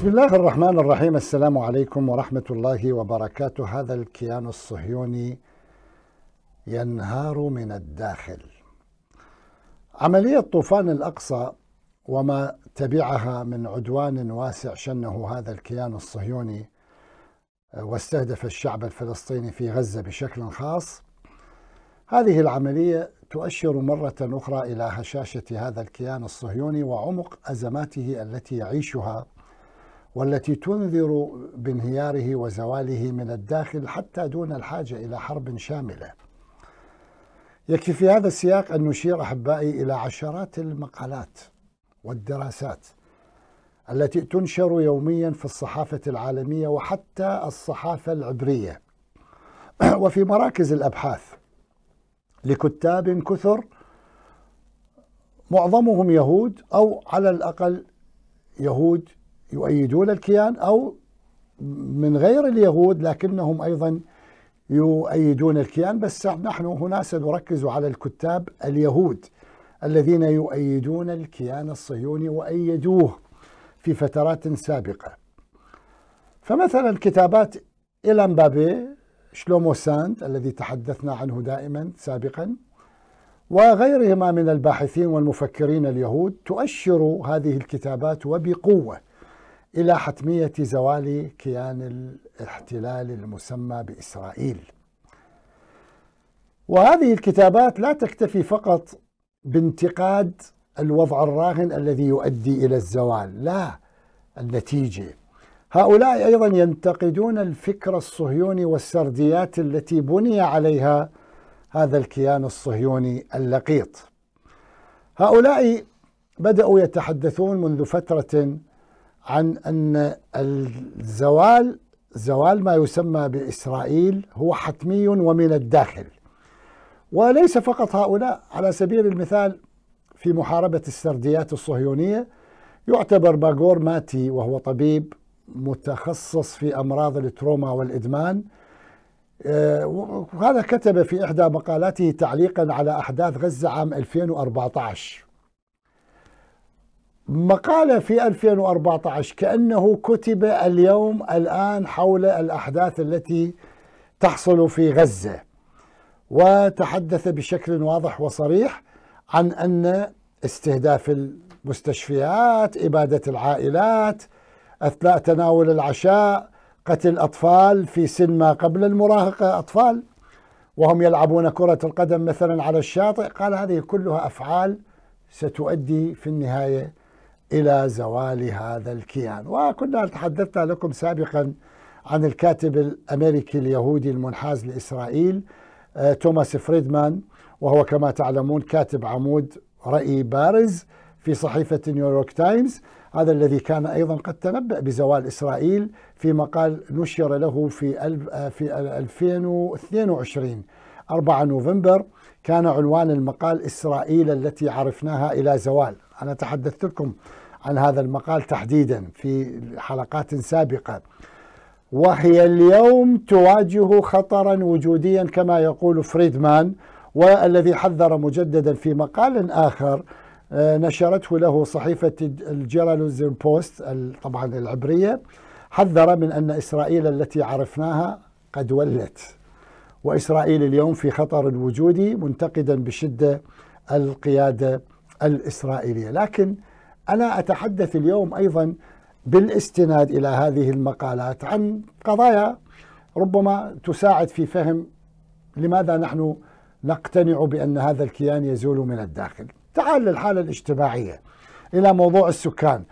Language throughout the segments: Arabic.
بسم الله الرحمن الرحيم السلام عليكم ورحمة الله وبركاته هذا الكيان الصهيوني ينهار من الداخل عملية طوفان الأقصى وما تبعها من عدوان واسع شنه هذا الكيان الصهيوني آه، واستهدف الشعب الفلسطيني في غزة بشكل خاص هذه العملية تؤشر مرة أخرى إلى هشاشة هذا الكيان الصهيوني وعمق أزماته التي يعيشها والتي تنذر بانهياره وزواله من الداخل حتى دون الحاجه الى حرب شامله. يكفي في هذا السياق ان نشير احبائي الى عشرات المقالات والدراسات التي تنشر يوميا في الصحافه العالميه وحتى الصحافه العبريه وفي مراكز الابحاث لكتاب كثر معظمهم يهود او على الاقل يهود يؤيدون الكيان أو من غير اليهود لكنهم أيضا يؤيدون الكيان بس نحن هنا سنركز على الكتاب اليهود الذين يؤيدون الكيان الصهيوني وأيدوه في فترات سابقة فمثلا كتابات إيلان بابي شلومو ساند الذي تحدثنا عنه دائما سابقا وغيرهما من الباحثين والمفكرين اليهود تؤشر هذه الكتابات وبقوه إلى حتمية زوال كيان الاحتلال المسمى بإسرائيل وهذه الكتابات لا تكتفي فقط بانتقاد الوضع الراهن الذي يؤدي الى الزوال، لا النتيجه. هؤلاء ايضا ينتقدون الفكر الصهيوني والسرديات التي بني عليها هذا الكيان الصهيوني اللقيط. هؤلاء بداوا يتحدثون منذ فتره عن أن الزوال زوال ما يسمى بإسرائيل هو حتمي ومن الداخل وليس فقط هؤلاء على سبيل المثال في محاربة السرديات الصهيونية يعتبر باغور ماتي وهو طبيب متخصص في أمراض التروما والإدمان آه، وهذا كتب في إحدى مقالاته تعليقا على أحداث غزة عام 2014 مقالة في 2014 كأنه كتب اليوم الآن حول الأحداث التي تحصل في غزة وتحدث بشكل واضح وصريح عن أن استهداف المستشفيات إبادة العائلات أثناء تناول العشاء قتل أطفال في سن ما قبل المراهقة أطفال وهم يلعبون كرة القدم مثلا على الشاطئ قال هذه كلها أفعال ستؤدي في النهاية إلى زوال هذا الكيان وكنا تحدثنا لكم سابقا عن الكاتب الأمريكي اليهودي المنحاز لإسرائيل آه، توماس فريدمان وهو كما تعلمون كاتب عمود رأي بارز في صحيفة نيويورك تايمز هذا الذي كان أيضا قد تنبأ بزوال إسرائيل في مقال نشر له في آه، في 2022 4 نوفمبر كان عنوان المقال إسرائيل التي عرفناها إلى زوال أنا تحدثت لكم عن هذا المقال تحديدا في حلقات سابقه وهي اليوم تواجه خطرا وجوديا كما يقول فريدمان والذي حذر مجددا في مقال اخر آه، نشرته له صحيفه الجيرالوزين بوست طبعا العبريه حذر من ان اسرائيل التي عرفناها قد ولت واسرائيل اليوم في خطر وجودي منتقدا بشده القياده الاسرائيليه لكن أنا أتحدث اليوم أيضا بالاستناد إلى هذه المقالات عن قضايا ربما تساعد في فهم لماذا نحن نقتنع بأن هذا الكيان يزول من الداخل تعال للحالة الاجتماعية إلى موضوع السكان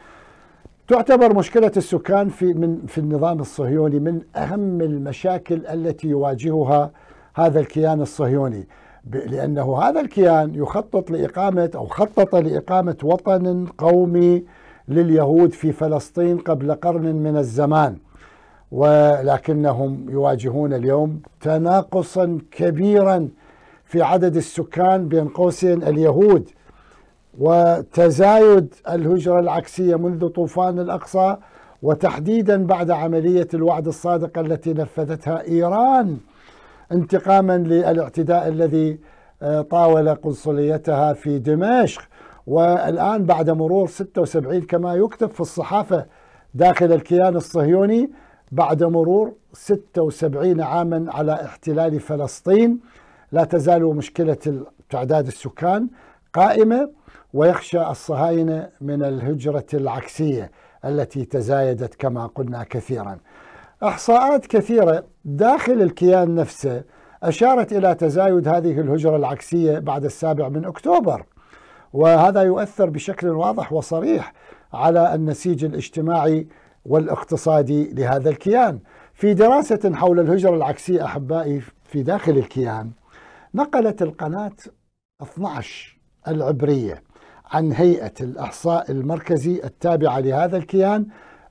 تعتبر مشكلة السكان في من في النظام الصهيوني من أهم المشاكل التي يواجهها هذا الكيان الصهيوني لأنه هذا الكيان يخطط لإقامة أو خطط لإقامة وطن قومي لليهود في فلسطين قبل قرن من الزمان ولكنهم يواجهون اليوم تناقصا كبيرا في عدد السكان بين قوسين اليهود وتزايد الهجرة العكسية منذ طوفان الأقصى وتحديدا بعد عملية الوعد الصادق التي نفذتها إيران انتقاما للاعتداء الذي آه، طاول قنصليتها في دمشق والآن بعد مرور 76 كما يكتب في الصحافة داخل الكيان الصهيوني بعد مرور 76 عاما على احتلال فلسطين لا تزال مشكلة تعداد السكان قائمة ويخشى الصهاينة من الهجرة العكسية التي تزايدت كما قلنا كثيرا إحصاءات كثيرة داخل الكيان نفسه أشارت إلى تزايد هذه الهجرة العكسية بعد السابع من أكتوبر وهذا يؤثر بشكل واضح وصريح على النسيج الاجتماعي والاقتصادي لهذا الكيان في دراسة حول الهجرة العكسية أحبائي في داخل الكيان نقلت القناة 12 العبرية عن هيئة الإحصاء المركزي التابعة لهذا الكيان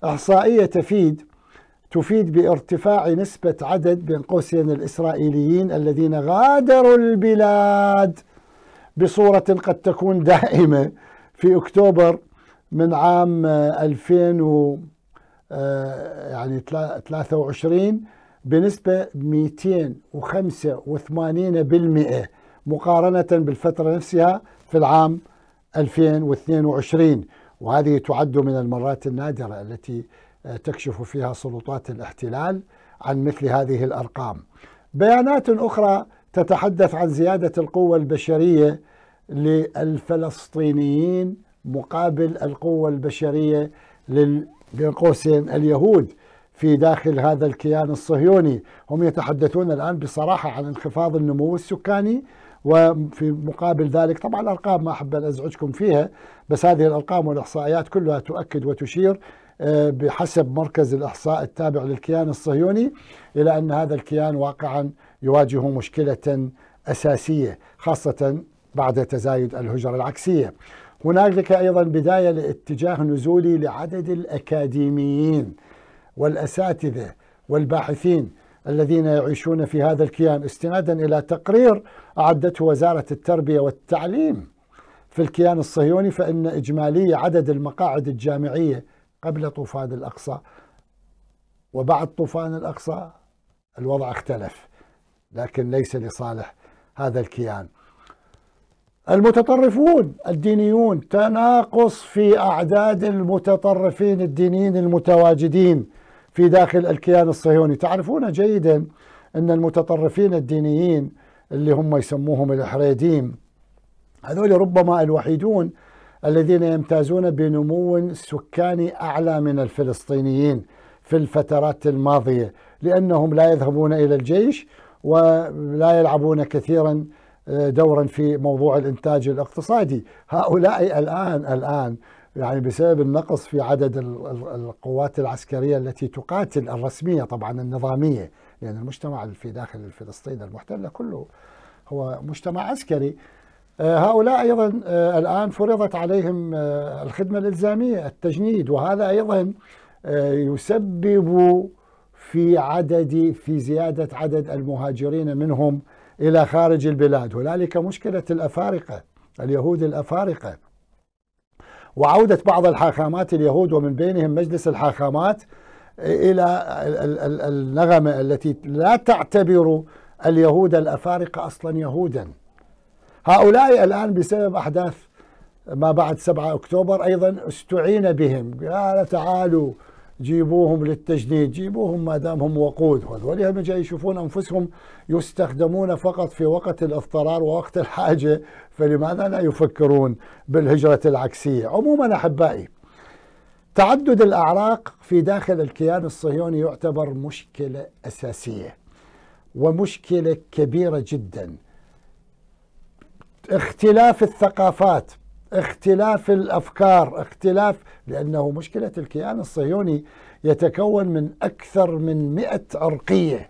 إحصائية تفيد تفيد بارتفاع نسبة عدد بين قوسين الإسرائيليين الذين غادروا البلاد بصورة قد تكون دائمة في أكتوبر من عام 2000 و آه، يعني 23 بنسبة 285% مقارنة بالفترة نفسها في العام 2022 وهذه تعد من المرات النادرة التي تكشف فيها سلطات الاحتلال عن مثل هذه الارقام. بيانات اخرى تتحدث عن زياده القوه البشريه للفلسطينيين مقابل القوه البشريه لل بين قوسين اليهود في داخل هذا الكيان الصهيوني هم يتحدثون الآن بصراحة عن انخفاض النمو السكاني وفي مقابل ذلك طبعا الأرقام ما أحب أن أزعجكم فيها بس هذه الأرقام والإحصائيات كلها تؤكد وتشير آه، بحسب مركز الإحصاء التابع للكيان الصهيوني إلى أن هذا الكيان واقعا يواجه مشكلة أساسية خاصة بعد تزايد الهجرة العكسية هنالك أيضا بداية لاتجاه نزولي لعدد الأكاديميين والأساتذة والباحثين الذين يعيشون في هذا الكيان استنادا الى تقرير اعدته وزاره التربيه والتعليم في الكيان الصهيوني فان اجمالي عدد المقاعد الجامعيه قبل طوفان الأقصى وبعد طوفان الأقصى الوضع اختلف لكن ليس لصالح هذا الكيان المتطرفون الدينيون تناقص في أعداد المتطرفين الدينيين المتواجدين في داخل الكيان الصهيوني تعرفون جيدا أن المتطرفين الدينيين اللي هم يسموهم الحريديم هذول ربما الوحيدون الذين يمتازون بنمو سكاني أعلى من الفلسطينيين في الفترات الماضية لأنهم لا يذهبون إلى الجيش ولا يلعبون كثيرا آه، دورا في موضوع الإنتاج الاقتصادي هؤلاء الآن الآن يعني بسبب النقص في عدد القوات العسكرية التي تقاتل الرسمية طبعا النظامية لأن يعني المجتمع في داخل فلسطين المحتلة كله هو مجتمع عسكري آه، هؤلاء أيضا آه، الآن فرضت عليهم آه، الخدمة الإلزامية التجنيد وهذا أيضا يسبب في عدد في زيادة عدد المهاجرين منهم إلى خارج البلاد هنالك مشكلة الأفارقة اليهود الأفارقة وعودة بعض الحاخامات اليهود ومن بينهم مجلس الحاخامات إلى النغمة التي لا تعتبر اليهود الأفارقة أصلا يهوداً هؤلاء الآن بسبب أحداث ما بعد 7 أكتوبر أيضا استعين بهم قال تعالوا جيبوهم للتجنيد جيبوهم ما دام هم وقود هذول هم جاي يشوفون أنفسهم يستخدمون فقط في وقت الاضطرار ووقت الحاجة فلماذا لا يفكرون بالهجرة العكسية عموما أحبائي تعدد الأعراق في داخل الكيان الصهيوني يعتبر مشكلة أساسية ومشكلة كبيرة جداً اختلاف الثقافات اختلاف الافكار اختلاف لانه مشكله الكيان الصهيوني يتكون من اكثر من 100 عرقيه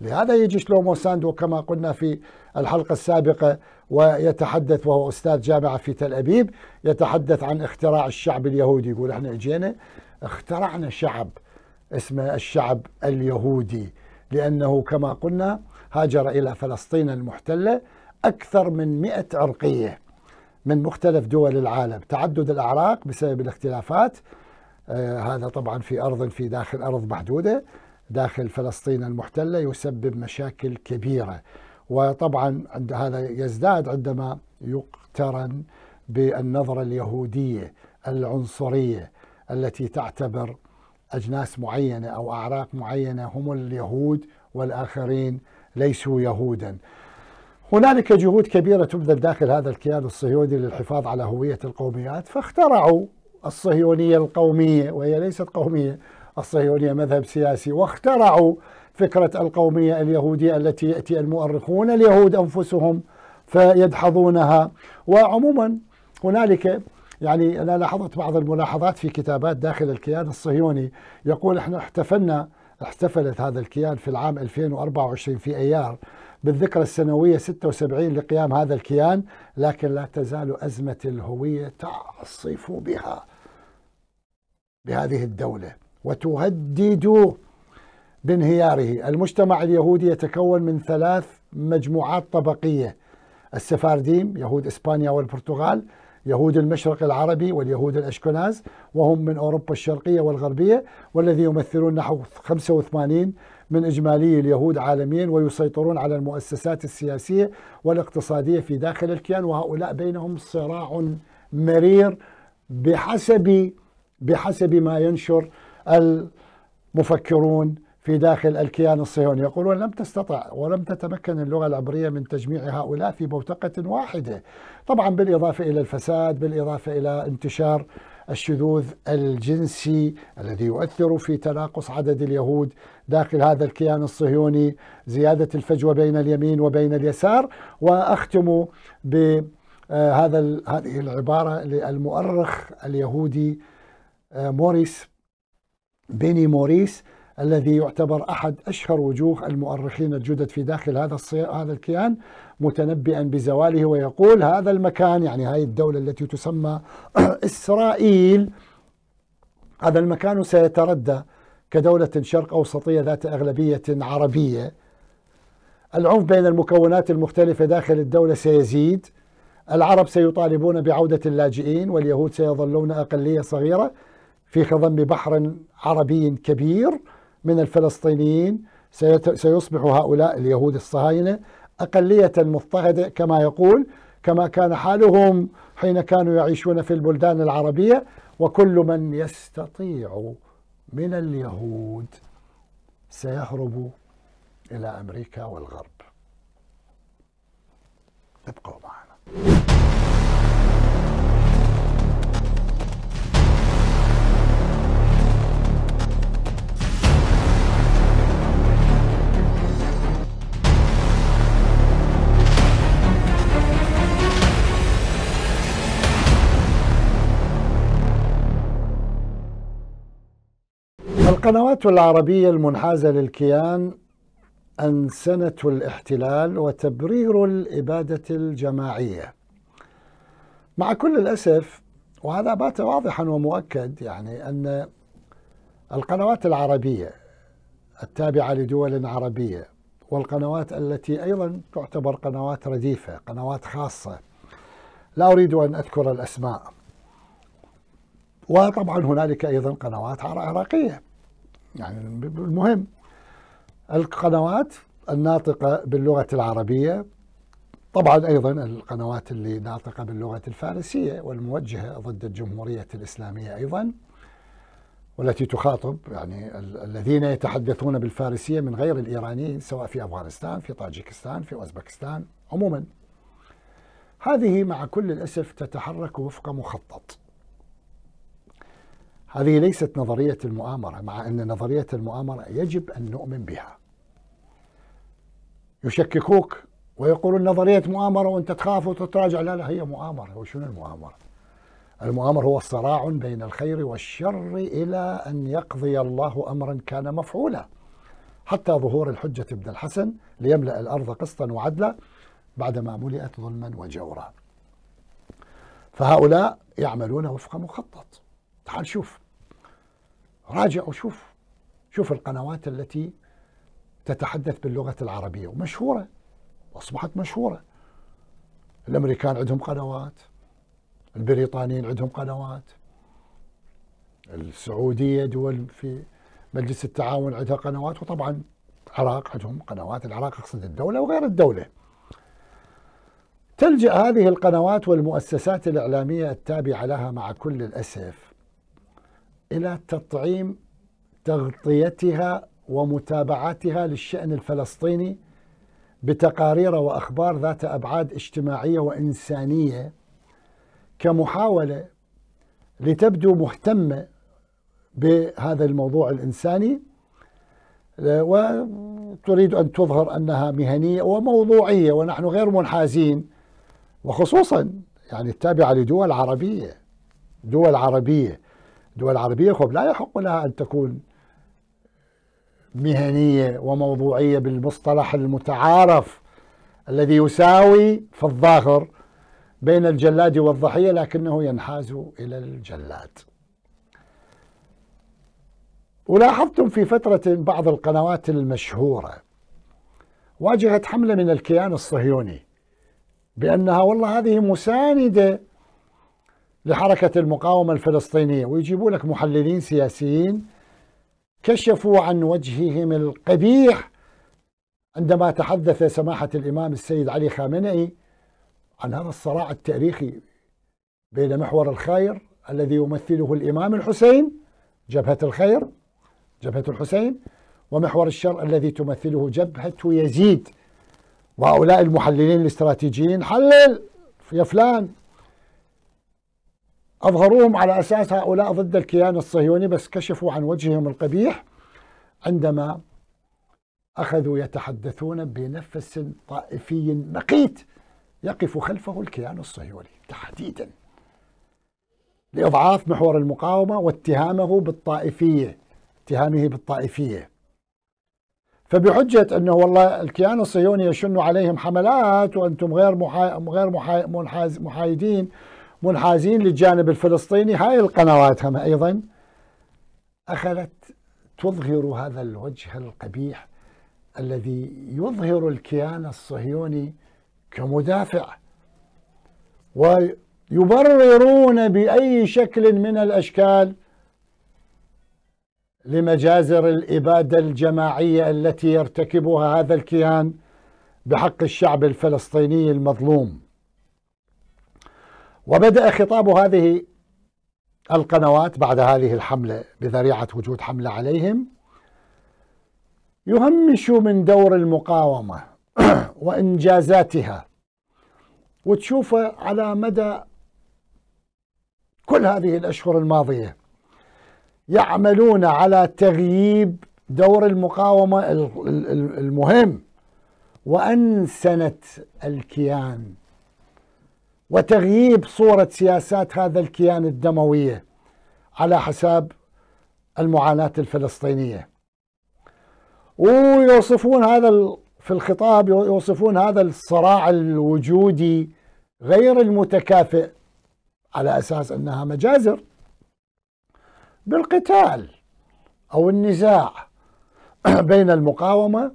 لهذا يجي شلومو ساندو كما قلنا في الحلقه السابقه ويتحدث وهو استاذ جامعه في تل ابيب يتحدث عن اختراع الشعب اليهودي يقول احنا اجينا اخترعنا شعب اسمه الشعب اليهودي لانه كما قلنا هاجر الى فلسطين المحتله أكثر من 100 عرقية من مختلف دول العالم تعدد الأعراق بسبب الاختلافات آه، هذا طبعا في أرض في داخل أرض محدودة داخل فلسطين المحتلة يسبب مشاكل كبيرة وطبعا عند هذا يزداد عندما يقترن بالنظرة اليهودية العنصرية التي تعتبر أجناس معينة أو أعراق معينة هم اليهود والآخرين ليسوا يهودا هنالك جهود كبيرة تبذل داخل هذا الكيان الصهيوني للحفاظ على هوية القوميات فاخترعوا الصهيونية القومية وهي ليست قومية الصهيونية مذهب سياسي واخترعوا فكرة القومية اليهودية التي يأتي المؤرخون اليهود أنفسهم فيدحضونها وعموما هنالك يعني أنا لاحظت بعض الملاحظات في كتابات داخل الكيان الصهيوني يقول احنا احتفلنا احتفلت هذا الكيان في العام 2024 في أيار بالذكرى السنوية 76 لقيام هذا الكيان لكن لا تزال أزمة الهوية تعصف بها بهذه الدولة وتهدد بانهياره المجتمع اليهودي يتكون من ثلاث مجموعات طبقية السفارديم يهود إسبانيا والبرتغال يهود المشرق العربي واليهود الأشكناز وهم من أوروبا الشرقية والغربية والذي يمثلون نحو 85 من إجمالي اليهود عالميا ويسيطرون على المؤسسات السياسية والاقتصادية في داخل الكيان وهؤلاء بينهم صراع مرير بحسب بحسب ما ينشر المفكرون في داخل الكيان الصهيوني يقولون لم تستطع ولم تتمكن اللغة العبرية من تجميع هؤلاء في بوتقة واحدة طبعا بالإضافة إلى الفساد بالإضافة إلى انتشار الشذوذ الجنسي الذي يؤثر في تناقص عدد اليهود داخل هذا الكيان الصهيوني زيادة الفجوة بين اليمين وبين اليسار وأختم بهذا آه، هذه العبارة للمؤرخ اليهودي آه، موريس بيني موريس الذي يعتبر احد اشهر وجوه المؤرخين الجدد في داخل هذا هذا الكيان متنبئا بزواله ويقول هذا المكان يعني هذه الدوله التي تسمى اسرائيل هذا المكان سيتردى كدولة شرق أوسطية ذات أغلبية عربية العنف بين المكونات المختلفة داخل الدولة سيزيد العرب سيطالبون بعودة اللاجئين واليهود سيظلون أقلية صغيرة في خضم بحر عربي كبير من الفلسطينيين سيصبح هؤلاء اليهود الصهاينة أقلية مضطهدة كما يقول كما كان حالهم حين كانوا يعيشون في البلدان العربية وكل من يستطيع من اليهود سيهرب إلى أمريكا والغرب ابقوا معنا القنوات العربية المنحازة للكيان أنسنة الاحتلال وتبرير الإبادة الجماعية مع كل الأسف وهذا بات واضحا ومؤكد يعني أن القنوات العربية التابعة لدول عربية والقنوات التي أيضا تعتبر قنوات رديفة قنوات خاصة لا أريد أن أذكر الأسماء وطبعا هنالك أيضا قنوات عراقية يعني المهم القنوات الناطقة باللغة العربية طبعا أيضا القنوات اللي ناطقة باللغة الفارسية والموجهة ضد الجمهورية الإسلامية أيضا والتي تخاطب يعني الذين يتحدثون بالفارسية من غير الإيرانيين سواء في أفغانستان في طاجيكستان في أوزبكستان عموما هذه مع كل الأسف تتحرك وفق مخطط هذه ليست نظرية المؤامرة مع أن نظرية المؤامرة يجب أن نؤمن بها يشككوك ويقولون نظرية مؤامرة وأنت تخاف وتتراجع لا لا هي مؤامرة وشنو المؤامرة المؤامرة هو صراع بين الخير والشر إلى أن يقضي الله أمرا كان مفعولا حتى ظهور الحجة ابن الحسن ليملأ الأرض قسطا وعدلا بعدما ملئت ظلما وجورا فهؤلاء يعملون وفق مخطط تعال شوف راجع وشوف شوف القنوات التي تتحدث باللغة العربية ومشهورة أصبحت مشهورة الأمريكان عندهم قنوات البريطانيين عندهم قنوات السعودية دول في مجلس التعاون عندها قنوات وطبعا العراق عندهم قنوات العراق أقصد الدولة وغير الدولة تلجأ هذه القنوات والمؤسسات الإعلامية التابعة لها مع كل الأسف إلى تطعيم تغطيتها ومتابعتها للشأن الفلسطيني بتقارير وأخبار ذات أبعاد اجتماعية وإنسانية كمحاولة لتبدو مهتمة بهذا الموضوع الإنساني وتريد أن تظهر أنها مهنية وموضوعية ونحن غير منحازين وخصوصا يعني التابعة لدول عربية دول عربية الدول العربية خب لا يحق لها أن تكون مهنية وموضوعية بالمصطلح المتعارف الذي يساوي في الظاهر بين الجلاد والضحية لكنه ينحاز إلى الجلاد ولاحظتم في فترة بعض القنوات المشهورة واجهت حملة من الكيان الصهيوني بأنها والله هذه مساندة لحركة المقاومة الفلسطينية ويجيبوا لك محللين سياسيين كشفوا عن وجههم القبيح عندما تحدث سماحة الإمام السيد علي خامنئي عن هذا الصراع التاريخي بين محور الخير الذي يمثله الإمام الحسين جبهة الخير جبهة الحسين ومحور الشر الذي تمثله جبهة يزيد وهؤلاء المحللين الاستراتيجيين حلل يا فلان أظهروهم على أساس هؤلاء ضد الكيان الصهيوني بس كشفوا عن وجههم القبيح عندما أخذوا يتحدثون بنفس طائفي مقيت يقف خلفه الكيان الصهيوني تحديدا لإضعاف محور المقاومة واتهامه بالطائفية اتهامه بالطائفية فبحجة أنه والله الكيان الصهيوني يشن عليهم حملات وأنتم غير محاي... غير محاي... منحاز... محايدين منحازين للجانب الفلسطيني هاي القنوات هم أيضا أخذت تظهر هذا الوجه القبيح الذي يظهر الكيان الصهيوني كمدافع ويبررون بأي شكل من الأشكال لمجازر الإبادة الجماعية التي يرتكبها هذا الكيان بحق الشعب الفلسطيني المظلوم وبدأ خطاب هذه القنوات بعد هذه الحملة بذريعة وجود حملة عليهم يهمش من دور المقاومة وإنجازاتها وتشوفه على مدى كل هذه الأشهر الماضية يعملون على تغييب دور المقاومة المهم وأنسنة الكيان وتغييب صورة سياسات هذا الكيان الدموية على حساب المعاناة الفلسطينية ويوصفون هذا في الخطاب يوصفون هذا الصراع الوجودي غير المتكافئ على أساس أنها مجازر بالقتال أو النزاع بين المقاومة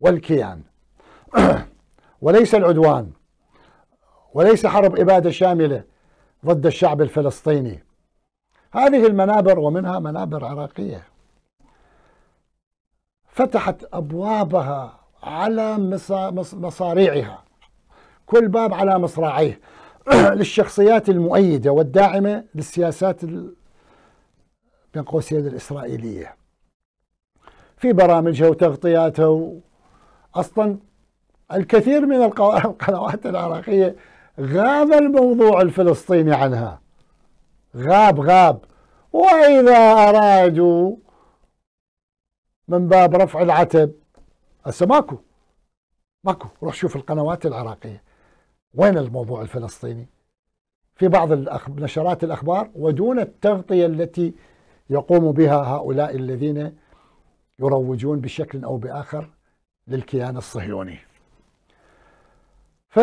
والكيان وليس العدوان وليس حرب إبادة شاملة ضد الشعب الفلسطيني هذه المنابر ومنها منابر عراقية فتحت أبوابها على مصاريعها كل باب على مصراعيه للشخصيات المؤيدة والداعمة للسياسات بين قوسين الإسرائيلية في برامجها وتغطياتها أصلا الكثير من القنوات العراقية غاب الموضوع الفلسطيني عنها غاب غاب وإذا أرادوا من باب رفع العتب هسه ماكو ماكو روح شوف القنوات العراقية وين الموضوع الفلسطيني في بعض الأخ... نشرات الأخبار ودون التغطية التي يقوم بها هؤلاء الذين يروجون بشكل أو بآخر للكيان الصهيوني ف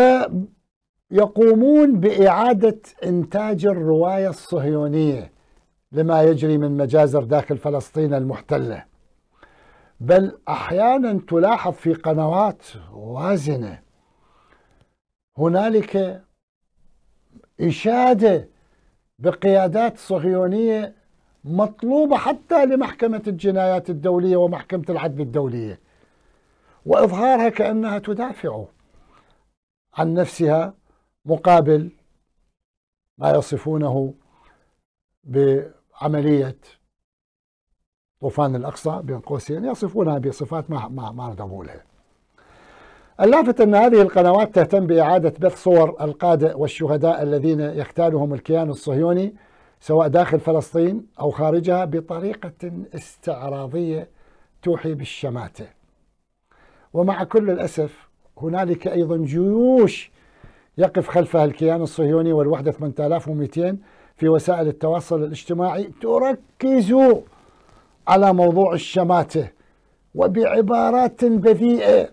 يقومون بإعادة إنتاج الرواية الصهيونية لما يجري من مجازر داخل فلسطين المحتلة بل أحيانا تلاحظ في قنوات وازنة هنالك إشادة بقيادات صهيونية مطلوبة حتى لمحكمة الجنايات الدولية ومحكمة العدل الدولية وإظهارها كأنها تدافع عن نفسها مقابل ما يصفونه بعملية طوفان الأقصى بين قوسين يصفونها بصفات ما ما ما نقبلها. اللافت أن هذه القنوات تهتم بإعادة بث صور القادة والشهداء الذين يختالهم الكيان الصهيوني سواء داخل فلسطين أو خارجها بطريقة استعراضية توحي بالشماتة ومع كل الأسف هنالك أيضا جيوش يقف خلفها الكيان الصهيوني والوحدة 8200 في وسائل التواصل الاجتماعي تركز على موضوع الشماتة وبعبارات بذيئة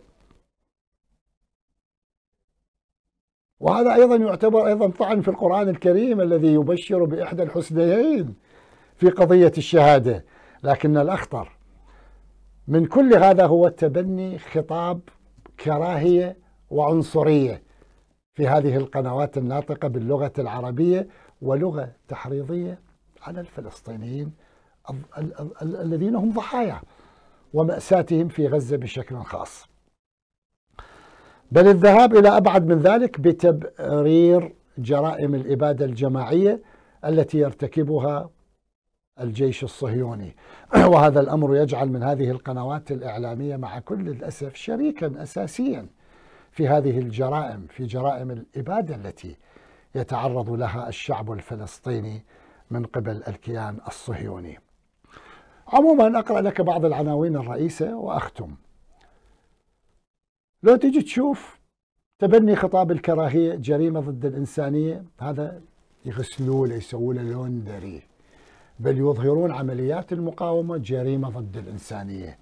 وهذا أيضا يعتبر أيضا طعن في القرآن الكريم الذي يبشر بإحدى الحسنيين في قضية الشهادة لكن الأخطر من كل هذا هو تبني خطاب كراهية وعنصرية في هذه القنوات الناطقة باللغة العربية ولغة تحريضية على الفلسطينيين الذين هم ضحايا ومأساتهم في غزة بشكل خاص بل الذهاب إلى أبعد من ذلك بتبرير جرائم الإبادة الجماعية التي يرتكبها الجيش الصهيوني وهذا الأمر يجعل من هذه القنوات الإعلامية مع كل الأسف شريكا أساسيا في هذه الجرائم في جرائم الإبادة التي يتعرض لها الشعب الفلسطيني من قبل الكيان الصهيوني عموما أقرأ لك بعض العناوين الرئيسة وأختم لو تجي تشوف تبني خطاب الكراهية جريمة ضد الإنسانية هذا يغسلوا له يسووا له لوندري بل يظهرون عمليات المقاومة جريمة ضد الإنسانية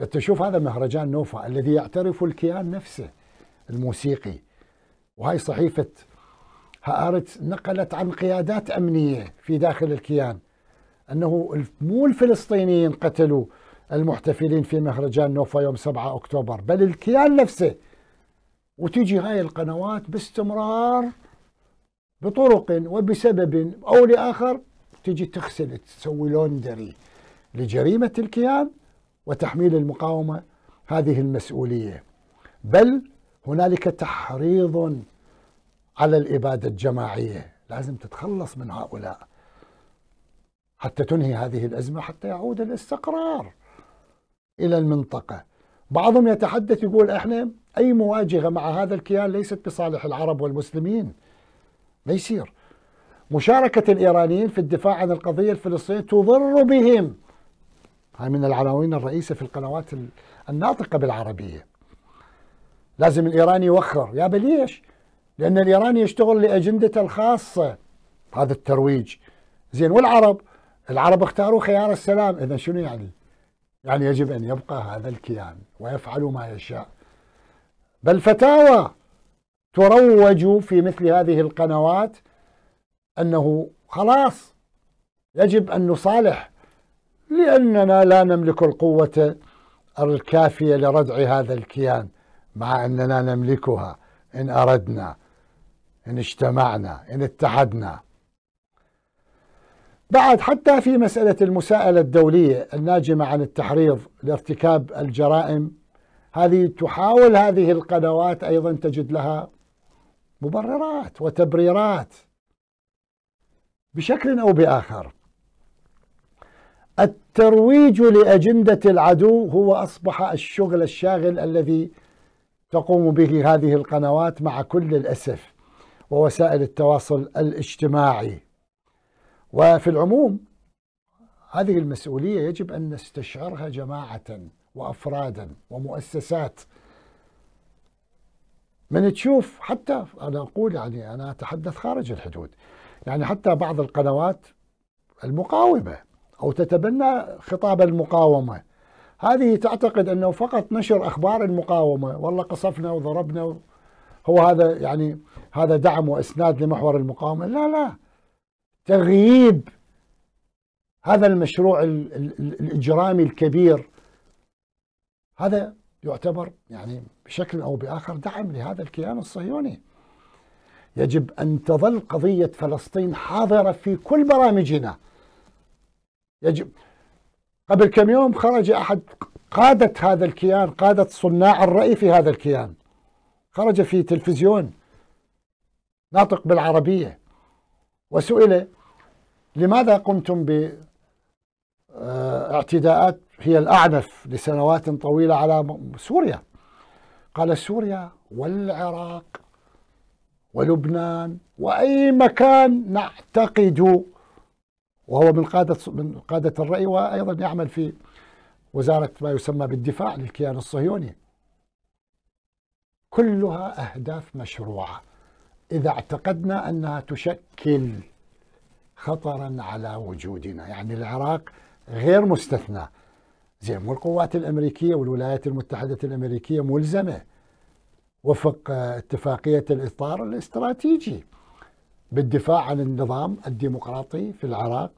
انت تشوف هذا مهرجان نوفا الذي يعترف الكيان نفسه الموسيقي وهاي صحيفة هآرتس نقلت عن قيادات أمنية في داخل الكيان أنه مو الفلسطينيين قتلوا المحتفلين في مهرجان نوفا يوم 7 أكتوبر بل الكيان نفسه وتجي هاي القنوات باستمرار بطرق وبسبب أو لآخر تجي تغسل تسوي لوندري لجريمة الكيان وتحميل المقاومه هذه المسؤوليه بل هنالك تحريض على الاباده الجماعيه لازم تتخلص من هؤلاء حتى تنهي هذه الازمه حتى يعود الاستقرار الى المنطقه بعضهم يتحدث يقول احنا اي مواجهه مع هذا الكيان ليست بصالح العرب والمسلمين ما يصير مشاركه الايرانيين في الدفاع عن القضيه الفلسطينيه تضر بهم هاي من العناوين الرئيسة في القنوات الناطقة بالعربية لازم الإيراني يوخر يا بليش لأن الإيراني يشتغل لأجندته الخاصة هذا الترويج زين والعرب العرب اختاروا خيار السلام إذا شنو يعني يعني يجب أن يبقى هذا الكيان ويفعل ما يشاء بل فتاوى تروج في مثل هذه القنوات أنه خلاص يجب أن نصالح لأننا لا نملك القوة الكافية لردع هذا الكيان مع أننا نملكها إن أردنا إن اجتمعنا إن اتحدنا بعد حتى في مسألة المساءلة الدولية الناجمة عن التحريض لارتكاب الجرائم هذه تحاول هذه القنوات أيضا تجد لها مبررات وتبريرات بشكل أو بآخر الترويج لأجندة العدو هو أصبح الشغل الشاغل الذي تقوم به هذه القنوات مع كل الأسف ووسائل التواصل الاجتماعي وفي العموم هذه المسؤولية يجب أن نستشعرها جماعة وأفرادا ومؤسسات من تشوف حتى أنا أقول يعني أنا أتحدث خارج الحدود يعني حتى بعض القنوات المقاومة أو تتبنى خطاب المقاومة هذه تعتقد أنه فقط نشر أخبار المقاومة والله قصفنا وضربنا هو هذا يعني هذا دعم وإسناد لمحور المقاومة لا لا تغييب هذا المشروع الإجرامي الكبير هذا يعتبر يعني بشكل أو بآخر دعم لهذا الكيان الصهيوني يجب أن تظل قضية فلسطين حاضرة في كل برامجنا يجب قبل كم يوم خرج أحد قادة هذا الكيان قادة صناع الرأي في هذا الكيان خرج في تلفزيون ناطق بالعربية وسئل لماذا قمتم باعتداءات آه، هي الأعنف لسنوات طويلة على سوريا قال سوريا والعراق ولبنان وأي مكان نعتقد وهو من قادة من قادة الرأي وأيضا يعمل في وزارة ما يسمى بالدفاع للكيان الصهيوني كلها أهداف مشروعة إذا اعتقدنا أنها تشكل خطرا على وجودنا يعني العراق غير مستثنى زين والقوات الأمريكية والولايات المتحدة الأمريكية ملزمة وفق اتفاقية الإطار الاستراتيجي بالدفاع عن النظام الديمقراطي في العراق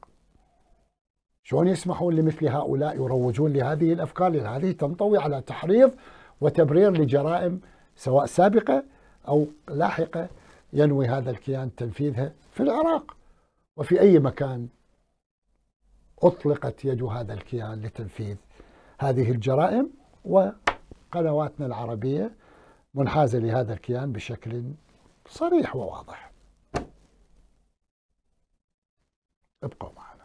شلون يسمحون لمثل هؤلاء يروجون لهذه الافكار لان هذه تنطوي على تحريض وتبرير لجرائم سواء سابقه او لاحقه ينوي هذا الكيان تنفيذها في العراق وفي اي مكان اطلقت يد هذا الكيان لتنفيذ هذه الجرائم وقنواتنا العربيه منحازه لهذا الكيان بشكل صريح وواضح ابقوا معنا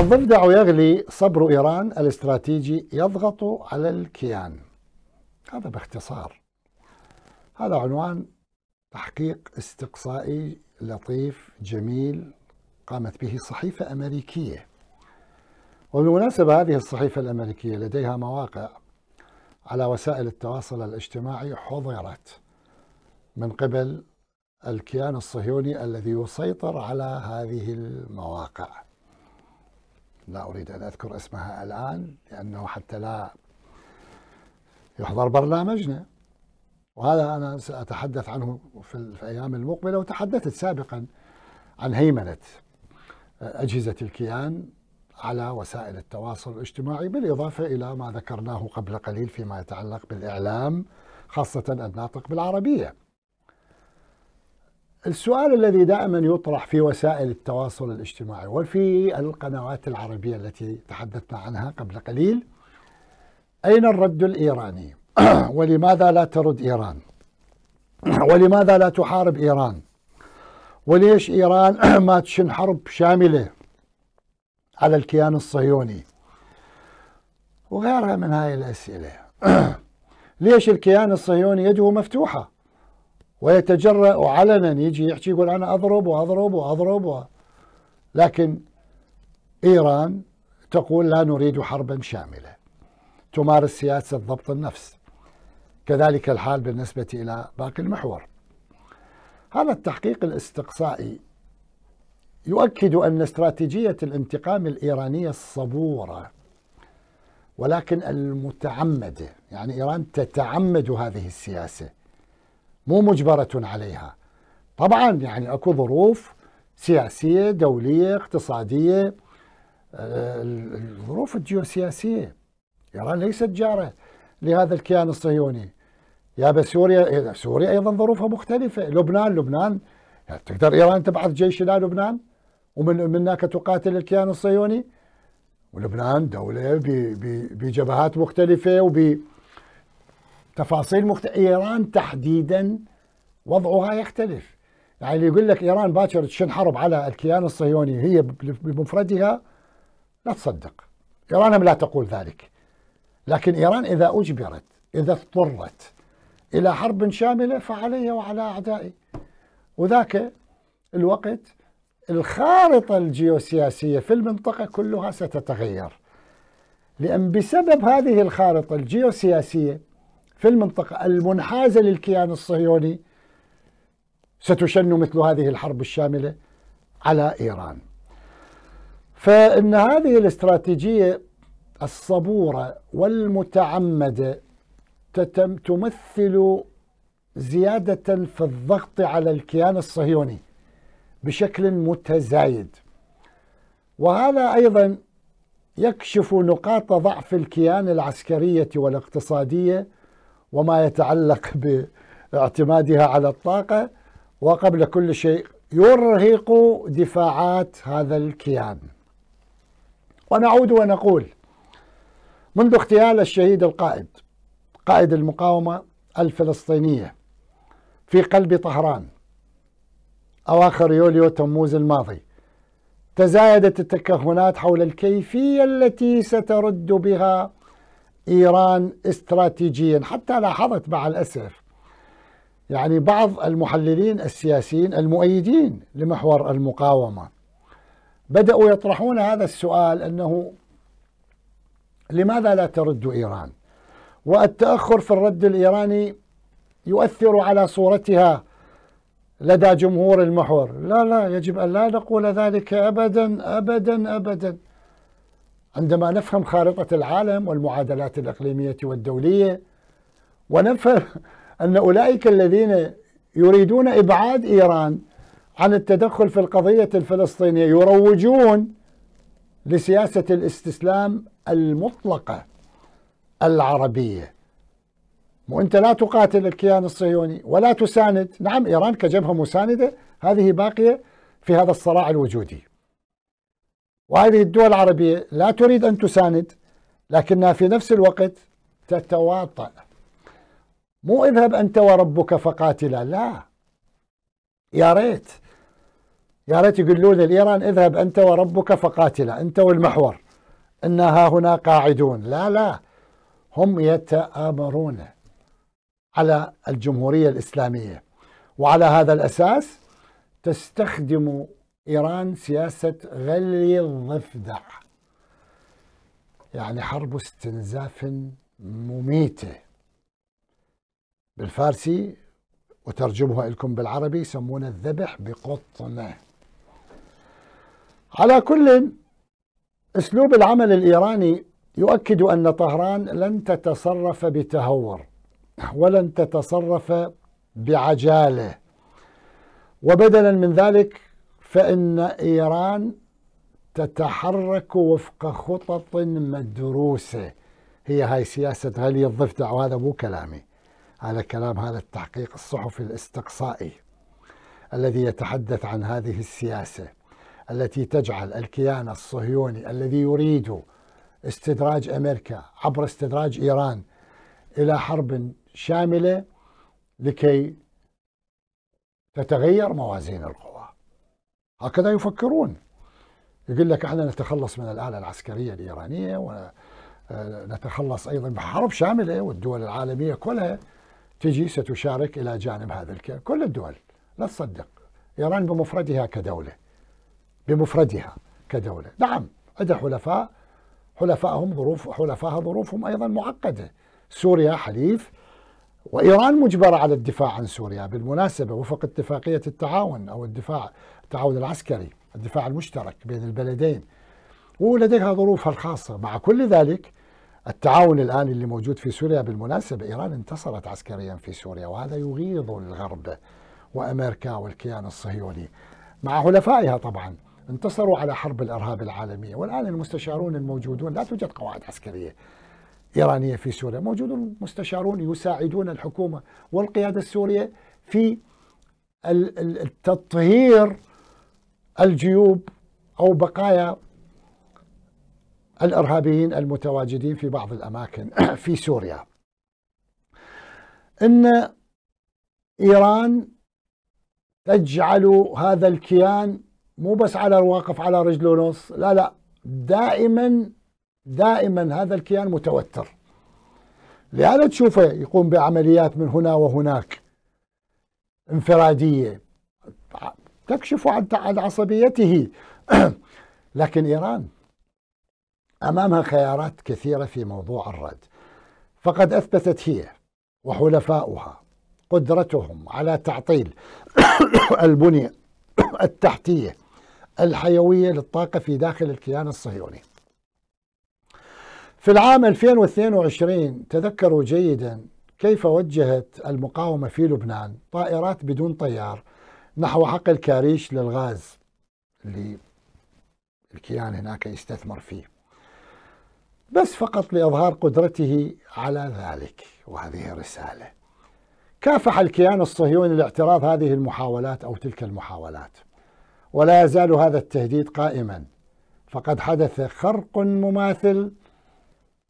الضفدع يغلي صبر إيران الاستراتيجي يضغط على الكيان هذا باختصار هذا عنوان تحقيق استقصائي لطيف جميل قامت به صحيفة أمريكية وبالمناسبة هذه الصحيفة الأمريكية لديها مواقع على وسائل التواصل الاجتماعي حظرت من قبل الكيان الصهيوني الذي يسيطر على هذه المواقع لا أريد أن أذكر اسمها الآن لأنه حتى لا يحضر برنامجنا وهذا أنا سأتحدث عنه في, الأيام المقبلة وتحدثت سابقا عن هيمنة أجهزة الكيان على وسائل التواصل الاجتماعي بالإضافة إلى ما ذكرناه قبل قليل فيما يتعلق بالإعلام خاصة الناطق بالعربية السؤال الذي دائما يطرح في وسائل التواصل الاجتماعي وفي القنوات العربية التي تحدثنا عنها قبل قليل أين الرد الإيراني؟ ولماذا لا ترد إيران ولماذا لا تحارب إيران وليش إيران ما تشن حرب شاملة على الكيان الصهيوني وغيرها من هاي الأسئلة ليش الكيان الصهيوني يده مفتوحة ويتجرأ علنا يجي يحكي يقول أنا أضرب وأضرب وأضرب و... لكن إيران تقول لا نريد حربا شاملة تمارس سياسة ضبط النفس كذلك الحال بالنسبة إلى باقي المحور هذا التحقيق الاستقصائي يؤكد أن استراتيجية الانتقام الإيرانية الصبورة ولكن المتعمدة يعني إيران تتعمد هذه السياسة مو مجبرة عليها طبعا يعني أكو ظروف سياسية دولية اقتصادية آه، الظروف الجيوسياسية إيران ليست جارة لهذا الكيان الصهيوني يا بس سوريا سوريا ايضا ظروفها مختلفه لبنان لبنان يعني تقدر ايران تبعث جيش الى لبنان ومن هناك تقاتل الكيان الصهيوني ولبنان دولة بجبهات مختلفة وب تفاصيل مخت... إيران تحديدا وضعها يختلف يعني اللي يقول لك إيران باكر تشن حرب على الكيان الصهيوني هي بمفردها لا تصدق إيران لا تقول ذلك لكن إيران إذا أجبرت إذا اضطرت إلى حرب شاملة فعلي وعلى أعدائي وذاك الوقت الخارطة الجيوسياسية في المنطقة كلها ستتغير لأن بسبب هذه الخارطة الجيوسياسية في المنطقة المنحازة للكيان الصهيوني ستشن مثل هذه الحرب الشاملة على إيران فإن هذه الاستراتيجية الصبورة والمتعمدة تمثل زيادة في الضغط على الكيان الصهيوني بشكل متزايد وهذا أيضا يكشف نقاط ضعف الكيان العسكرية والاقتصادية وما يتعلق باعتمادها على الطاقة وقبل كل شيء يرهق دفاعات هذا الكيان ونعود ونقول منذ اغتيال الشهيد القائد قائد المقاومة الفلسطينية في قلب طهران أواخر يوليو تموز الماضي تزايدت التكهنات حول الكيفية التي سترد بها إيران استراتيجيا حتى لاحظت مع الأسف يعني بعض المحللين السياسيين المؤيدين لمحور المقاومة بدأوا يطرحون هذا السؤال أنه لماذا لا ترد إيران والتأخر في الرد الإيراني يؤثر على صورتها لدى جمهور المحور لا لا يجب أن لا نقول ذلك أبدا أبدا أبدا عندما نفهم خارطة العالم والمعادلات الإقليمية والدولية ونفهم أن أولئك الذين يريدون إبعاد إيران عن التدخل في القضية الفلسطينية يروجون لسياسة الاستسلام المطلقة العربية وأنت لا تقاتل الكيان الصهيوني ولا تساند نعم إيران كجبهة مساندة هذه باقية في هذا الصراع الوجودي وهذه الدول العربية لا تريد أن تساند لكنها في نفس الوقت تتواطأ مو اذهب أنت وربك فقاتلا لا يا ريت يا ريت يقولون لإيران اذهب أنت وربك فقاتلا أنت والمحور إن ها هنا قاعدون لا لا هم يتآمرون على الجمهورية الإسلامية وعلى هذا الأساس تستخدم إيران سياسة غلي الضفدع يعني حرب استنزاف مميتة بالفارسي وترجمها لكم بالعربي يسمون الذبح بقطنة على كل أسلوب العمل الإيراني يؤكد أن طهران لن تتصرف بتهور ولن تتصرف بعجالة وبدلا من ذلك فإن إيران تتحرك وفق خطط مدروسة هي هاي سياسة غلي الضفدع وهذا مو كلامي هذا كلام هذا التحقيق الصحفي الاستقصائي الذي يتحدث عن هذه السياسة التي تجعل الكيان الصهيوني الذي يريد استدراج امريكا عبر استدراج ايران الى حرب شامله لكي تتغير موازين القوى هكذا يفكرون يقول لك احنا نتخلص من الاله العسكريه الايرانيه ونتخلص آه، ايضا بحرب شامله والدول العالميه كلها تجي ستشارك الى جانب هذا الكيان كل الدول لا تصدق ايران بمفردها كدوله بمفردها كدوله نعم عندها حلفاء حلفائهم ظروف حلفائها ظروفهم ايضا معقده سوريا حليف وايران مجبره على الدفاع عن سوريا بالمناسبه وفق اتفاقيه التعاون او الدفاع التعاون العسكري الدفاع المشترك بين البلدين ولديها ظروفها الخاصه مع كل ذلك التعاون الان اللي موجود في سوريا بالمناسبه ايران انتصرت عسكريا في سوريا وهذا يغيظ الغرب وامريكا والكيان الصهيوني مع حلفائها طبعا انتصروا على حرب الارهاب العالميه والان المستشارون الموجودون لا توجد قواعد عسكريه ايرانيه في سوريا، موجودون مستشارون يساعدون الحكومه والقياده السوريه في التطهير الجيوب او بقايا الارهابيين المتواجدين في بعض الاماكن في سوريا. ان ايران تجعل هذا الكيان مو بس على واقف على رجله ونص لا لا دائما دائما هذا الكيان متوتر لهذا تشوفه يقوم بعمليات من هنا وهناك انفرادية تكشف عن عصبيته لكن إيران أمامها خيارات كثيرة في موضوع الرد فقد أثبتت هي وحلفاؤها قدرتهم على تعطيل البنية التحتية الحيوية للطاقة في داخل الكيان الصهيوني في العام 2022 تذكروا جيدا كيف وجهت المقاومة في لبنان طائرات بدون طيار نحو حقل كاريش للغاز اللي الكيان هناك يستثمر فيه بس فقط لإظهار قدرته على ذلك وهذه رسالة كافح الكيان الصهيوني لاعتراض هذه المحاولات أو تلك المحاولات ولا يزال هذا التهديد قائما فقد حدث خرق مماثل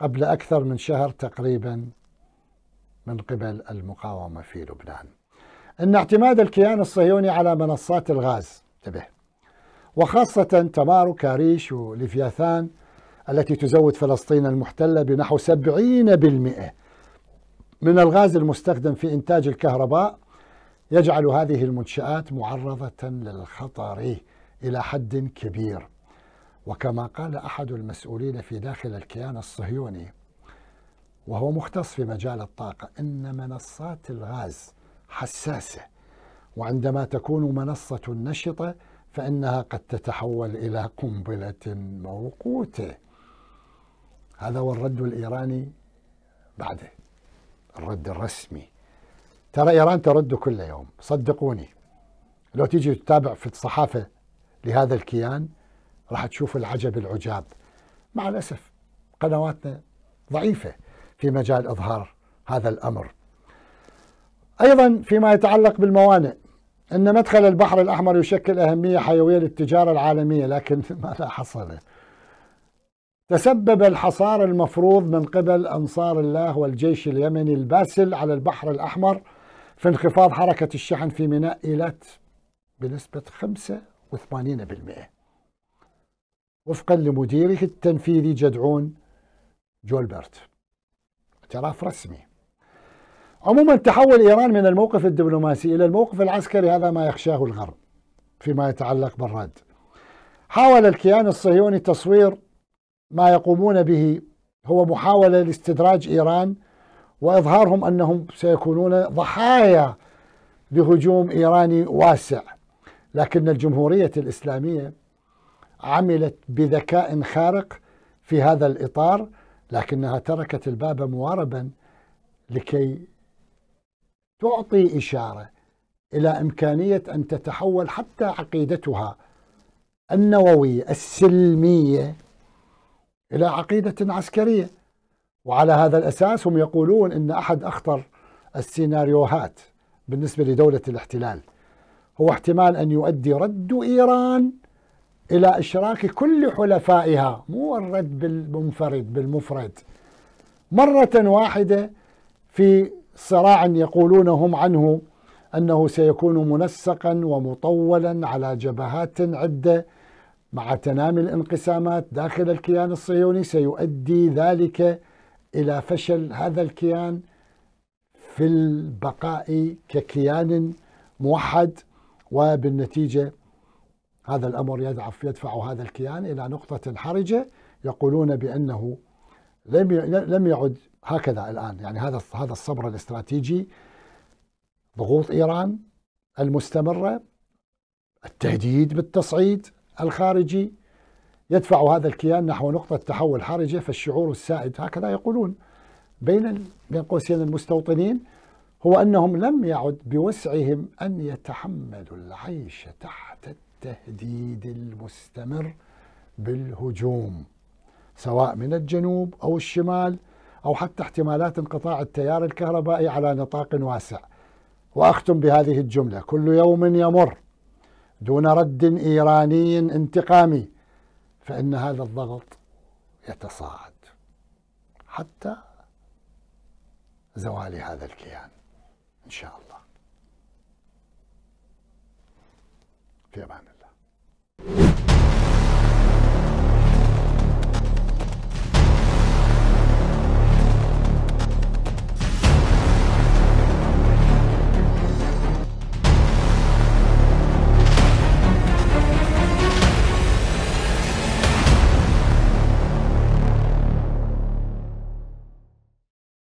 قبل أكثر من شهر تقريبا من قبل المقاومة في لبنان أن اعتماد الكيان الصهيوني على منصات الغاز انتبه وخاصة تمارو كاريش وليفياثان التي تزود فلسطين المحتلة بنحو 70% من الغاز المستخدم في إنتاج الكهرباء يجعل هذه المنشآت معرضة للخطر إلى حد كبير وكما قال أحد المسؤولين في داخل الكيان الصهيوني وهو مختص في مجال الطاقة إن منصات الغاز حساسة وعندما تكون منصة نشطة فإنها قد تتحول إلى قنبلة موقوتة هذا هو الرد الإيراني بعده الرد الرسمي ترى إيران ترد كل يوم صدقوني لو تيجي تتابع في الصحافة لهذا الكيان راح تشوف العجب العجاب مع الأسف قنواتنا ضعيفة في مجال إظهار هذا الأمر أيضا فيما يتعلق بالموانئ أن مدخل البحر الأحمر يشكل أهمية حيوية للتجارة العالمية لكن ماذا حصل؟ تسبب الحصار المفروض من قبل أنصار الله والجيش اليمني الباسل على البحر الأحمر في انخفاض حركة الشحن في ميناء إيلات بنسبة 85% وفقا لمديره التنفيذي جدعون جولبرت اعتراف رسمي عموما تحول إيران من الموقف الدبلوماسي إلى الموقف العسكري هذا ما يخشاه الغرب فيما يتعلق بالرد حاول الكيان الصهيوني تصوير ما يقومون به هو محاولة لاستدراج إيران واظهارهم انهم سيكونون ضحايا لهجوم ايراني واسع لكن الجمهوريه الاسلاميه عملت بذكاء خارق في هذا الاطار لكنها تركت الباب مواربا لكي تعطي اشاره الى امكانيه ان تتحول حتى عقيدتها النوويه السلميه الى عقيده عسكريه وعلى هذا الأساس هم يقولون أن أحد أخطر السيناريوهات بالنسبة لدولة الاحتلال هو احتمال أن يؤدي رد إيران إلى إشراك كل حلفائها مو الرد بالمنفرد بالمفرد مرة واحدة في صراع يقولون هم عنه أنه سيكون منسقا ومطولا على جبهات عدة مع تنامي الانقسامات داخل الكيان الصهيوني سيؤدي ذلك إلى فشل هذا الكيان في البقاء ككيان موحد وبالنتيجة هذا الأمر يدعف يدفع هذا الكيان إلى نقطة حرجة يقولون بأنه لم لم يعد هكذا الآن يعني هذا هذا الصبر الاستراتيجي ضغوط إيران المستمرة التهديد بالتصعيد الخارجي يدفع هذا الكيان نحو نقطة تحول حرجة فالشعور السائد هكذا يقولون بين بين قوسين المستوطنين هو أنهم لم يعد بوسعهم أن يتحملوا العيش تحت التهديد المستمر بالهجوم سواء من الجنوب أو الشمال أو حتى احتمالات انقطاع التيار الكهربائي على نطاق واسع وأختم بهذه الجملة كل يوم يمر دون رد إيراني انتقامي فإن هذا الضغط يتصاعد حتى زوال هذا الكيان إن شاء الله في أمان الله